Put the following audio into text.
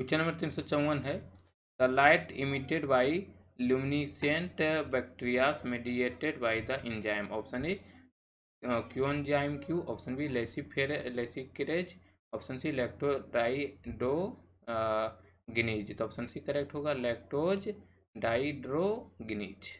question number तीन सौ चौवन है the light emitted by luminescent bacterias mediated by the enzyme option A Q enzyme Q option B luciferin luciferase option C lactodehydrogenase तो option C correct होगा lactose डाइड्रोगिनीज